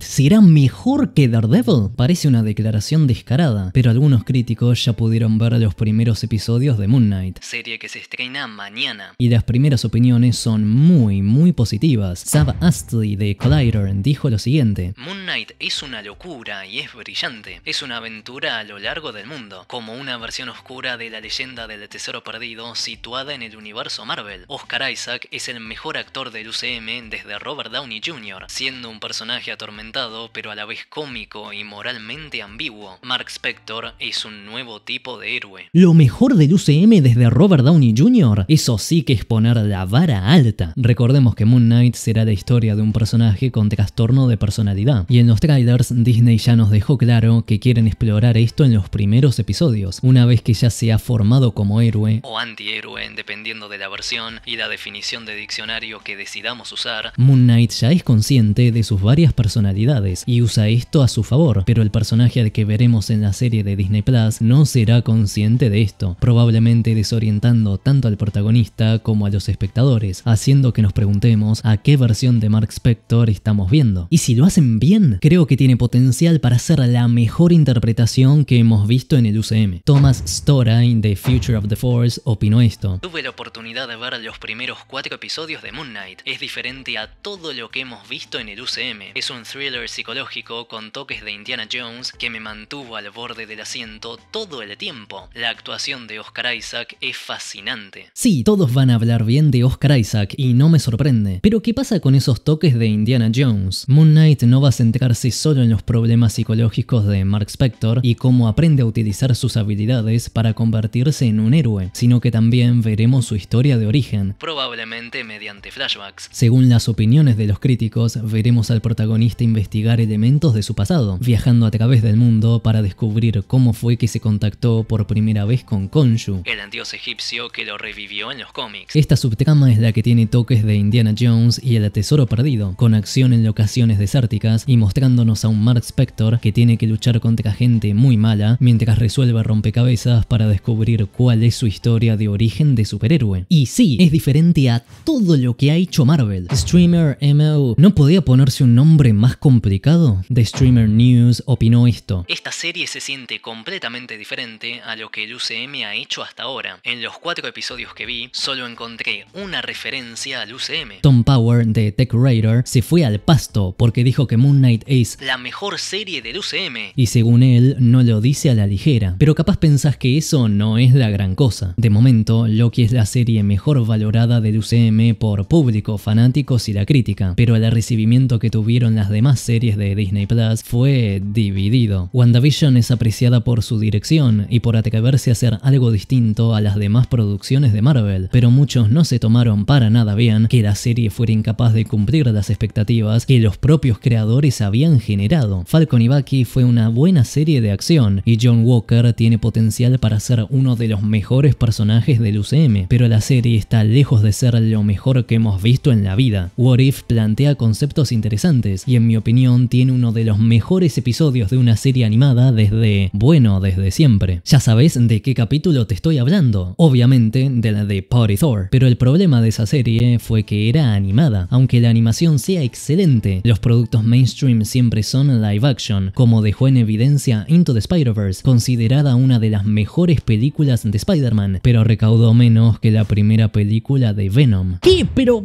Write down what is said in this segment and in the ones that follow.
será mejor que Daredevil? Parece una declaración descarada, pero algunos críticos ya pudieron ver los primeros episodios de Moon Knight, serie que se estrena mañana, y las primeras opiniones son muy, muy positivas. Sab Astley de Collider dijo lo siguiente, Moon Knight es una locura y es brillante, es una aventura a lo largo del mundo, como una versión oscura de la leyenda del Tesoro Perdido situada en el universo Marvel. Oscar Isaac es el mejor actor del UCM desde Robert Downey Jr., siendo un personaje atormentado pero a la vez cómico y moralmente ambiguo, Mark Spector es un nuevo tipo de héroe. Lo mejor del UCM desde Robert Downey Jr., eso sí que es poner la vara alta. Recordemos que Moon Knight será la historia de un personaje con trastorno de personalidad, y en los trailers Disney ya nos dejó claro que quieren explorar esto en los primeros episodios, una vez que ya se ha formado como héroe o antihéroe, dependiendo de la versión y la definición de diccionario que decidamos usar, Moon Knight ya es consciente de sus varias personalidades y usa esto a su favor, pero el personaje al que veremos en la serie de Disney Plus no será consciente de esto, probablemente desorientando tanto al protagonista como a los espectadores, haciendo que nos preguntemos a qué versión de Mark Spector estamos viendo. Y si lo hacen bien, creo que tiene potencial para ser la mejor interpretación que hemos visto en el UCM. Thomas Storain de Future of the Force opinó esto. Tuve la oportunidad de ver los primeros cuatro episodios de Moon Knight. Es diferente a todo lo que hemos visto en el UCM. Es un thriller psicológico con toques de Indiana Jones que me mantuvo al borde del asiento todo el tiempo. La actuación de Oscar Isaac es fascinante. Sí, todos van a hablar bien de Oscar Isaac y no me sorprende. Pero ¿qué pasa con esos toques de Indiana Jones? Moon Knight no va a centrarse solo en los problemas psicológicos de Mark Spector y cómo aprende a utilizar sus habilidades para convertirse en un héroe, sino que también veremos su historia de origen. Probablemente mediante flashbacks. Según las opiniones de los críticos, veremos al protagonista investigar elementos de su pasado, viajando a través del mundo para descubrir cómo fue que se contactó por primera vez con Konshu, el dios egipcio que lo revivió en los cómics. Esta subtrama es la que tiene toques de Indiana Jones y el tesoro perdido, con acción en locaciones desérticas y mostrándonos a un Mark Spector que tiene que luchar contra gente muy mala mientras resuelve rompecabezas para descubrir cuál es su historia de origen de superhéroe. Y sí, es diferente a todo lo que ha hecho Marvel. Streamer MO no podía ponerse un nombre más complicado. The Streamer News opinó esto. Esta serie se siente completamente diferente a lo que el UCM ha hecho hasta ahora. En los cuatro episodios que vi, solo encontré una referencia al UCM. Tom Power de Tech Raider se fue al pasto porque dijo que Moon Knight es la mejor serie del UCM. Y según él, no lo dice a la ligera. Pero capaz pensás que eso no es la gran cosa. De momento, Loki es la serie mejor valorada del UCM por público, fanáticos y la crítica. Pero el recibimiento que tuvieron las demás series de Disney Plus fue dividido. WandaVision es apreciada por su dirección y por atreverse a hacer algo distinto a las demás producciones de Marvel, pero muchos no se tomaron para nada bien que la serie fuera incapaz de cumplir las expectativas que los propios creadores habían generado. Falcon y Bucky fue una buena serie de acción y John Walker tiene potencial para ser uno de los mejores personajes del UCM, pero la serie está lejos de ser lo mejor que hemos visto en la vida. What If plantea conceptos interesantes y en mi opinión, tiene uno de los mejores episodios de una serie animada desde, bueno, desde siempre. Ya sabes de qué capítulo te estoy hablando, obviamente de la de Party Thor, pero el problema de esa serie fue que era animada. Aunque la animación sea excelente, los productos mainstream siempre son live action, como dejó en evidencia Into the Spider-Verse, considerada una de las mejores películas de Spider-Man, pero recaudó menos que la primera película de Venom. ¿Qué? Pero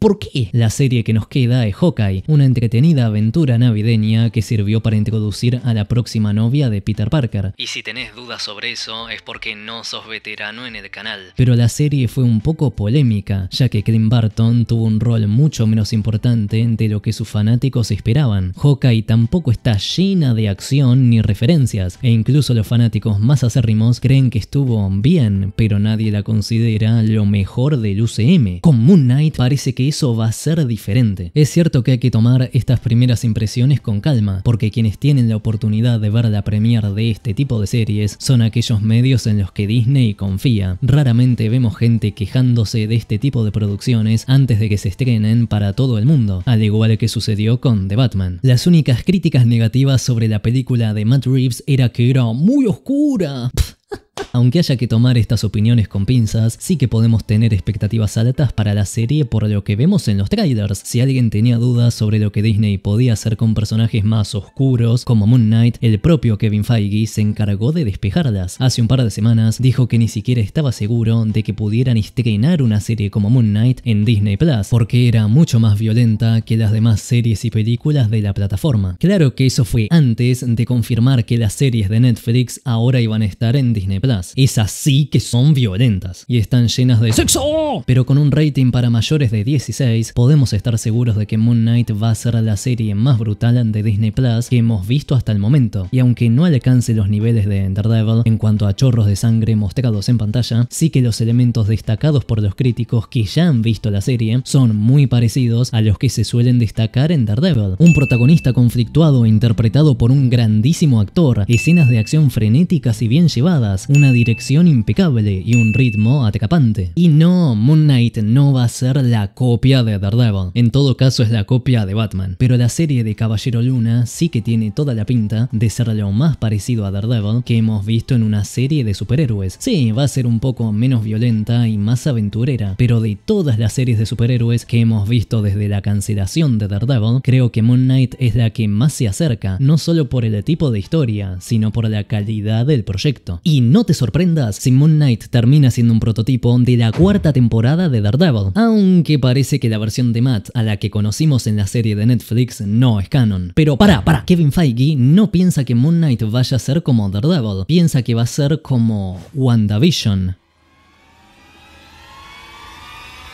¿Por qué? La serie que nos queda es Hawkeye, una entretenida aventura navideña que sirvió para introducir a la próxima novia de Peter Parker. Y si tenés dudas sobre eso, es porque no sos veterano en el canal. Pero la serie fue un poco polémica, ya que Clint Barton tuvo un rol mucho menos importante de lo que sus fanáticos esperaban. Hawkeye tampoco está llena de acción ni referencias, e incluso los fanáticos más acérrimos creen que estuvo bien, pero nadie la considera lo mejor del UCM. Con Moon Knight parece que eso va a ser diferente. Es cierto que hay que tomar estas primeras impresiones con calma, porque quienes tienen la oportunidad de ver la premier de este tipo de series son aquellos medios en los que Disney confía. Raramente vemos gente quejándose de este tipo de producciones antes de que se estrenen para todo el mundo, al igual que sucedió con The Batman. Las únicas críticas negativas sobre la película de Matt Reeves era que era muy oscura. Aunque haya que tomar estas opiniones con pinzas, sí que podemos tener expectativas altas para la serie por lo que vemos en los trailers. Si alguien tenía dudas sobre lo que Disney podía hacer con personajes más oscuros como Moon Knight, el propio Kevin Feige se encargó de despejarlas. Hace un par de semanas dijo que ni siquiera estaba seguro de que pudieran estrenar una serie como Moon Knight en Disney Plus, porque era mucho más violenta que las demás series y películas de la plataforma. Claro que eso fue antes de confirmar que las series de Netflix ahora iban a estar en Disney Plus. Es así que son violentas y están llenas de sexo. Pero con un rating para mayores de 16, podemos estar seguros de que Moon Knight va a ser la serie más brutal de Disney Plus que hemos visto hasta el momento. Y aunque no alcance los niveles de Daredevil en cuanto a chorros de sangre mostrados en pantalla, sí que los elementos destacados por los críticos que ya han visto la serie son muy parecidos a los que se suelen destacar en Daredevil. Un protagonista conflictuado e interpretado por un grandísimo actor, escenas de acción frenéticas y bien llevadas, una dirección impecable y un ritmo atacante. Y no, Moon Knight no va a ser la copia de Daredevil. En todo caso es la copia de Batman. Pero la serie de Caballero Luna sí que tiene toda la pinta de ser lo más parecido a Daredevil que hemos visto en una serie de superhéroes. Sí, va a ser un poco menos violenta y más aventurera, pero de todas las series de superhéroes que hemos visto desde la cancelación de Daredevil, creo que Moon Knight es la que más se acerca, no solo por el tipo de historia, sino por la calidad del proyecto. Y no te sorprendas, si Moon Knight termina siendo un prototipo de la cuarta temporada de Daredevil, aunque parece que la versión de Matt a la que conocimos en la serie de Netflix no es canon. Pero para, para, Kevin Feige no piensa que Moon Knight vaya a ser como Daredevil, piensa que va a ser como WandaVision.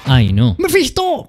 Ay no. Me fisto!